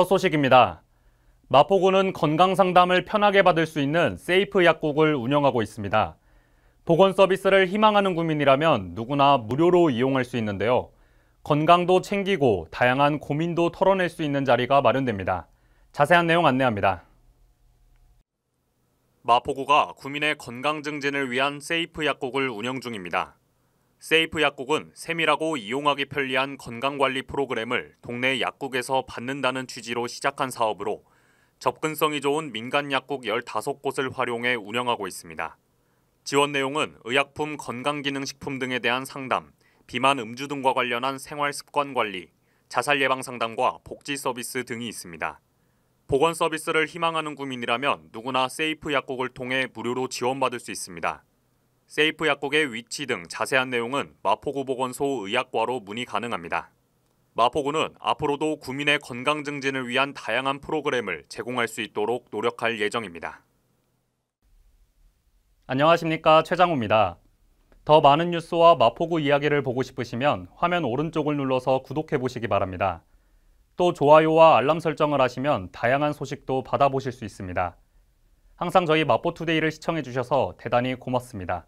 첫 소식입니다. 마포구는 건강상담을 편하게 받을 수 있는 세이프 약국을 운영하고 있습니다. 보건 서비스를 희망하는 국민이라면 누구나 무료로 이용할 수 있는데요. 건강도 챙기고 다양한 고민도 털어낼 수 있는 자리가 마련됩니다. 자세한 내용 안내합니다. 마포구가 국민의 건강 증진을 위한 세이프 약국을 운영 중입니다. 세이프 약국은 세밀하고 이용하기 편리한 건강관리 프로그램을 동네 약국에서 받는다는 취지로 시작한 사업으로 접근성이 좋은 민간 약국 15곳을 활용해 운영하고 있습니다. 지원 내용은 의약품 건강기능식품 등에 대한 상담, 비만 음주 등과 관련한 생활습관 관리, 자살 예방 상담과 복지 서비스 등이 있습니다. 보건 서비스를 희망하는 구민이라면 누구나 세이프 약국을 통해 무료로 지원받을 수 있습니다. 세이프 약국의 위치 등 자세한 내용은 마포구 보건소 의약과로 문의 가능합니다. 마포구는 앞으로도 구민의 건강 증진을 위한 다양한 프로그램을 제공할 수 있도록 노력할 예정입니다. 안녕하십니까 최장우입니다. 더 많은 뉴스와 마포구 이야기를 보고 싶으시면 화면 오른쪽을 눌러서 구독해 보시기 바랍니다. 또 좋아요와 알람 설정을 하시면 다양한 소식도 받아보실 수 있습니다. 항상 저희 마포투데이를 시청해 주셔서 대단히 고맙습니다.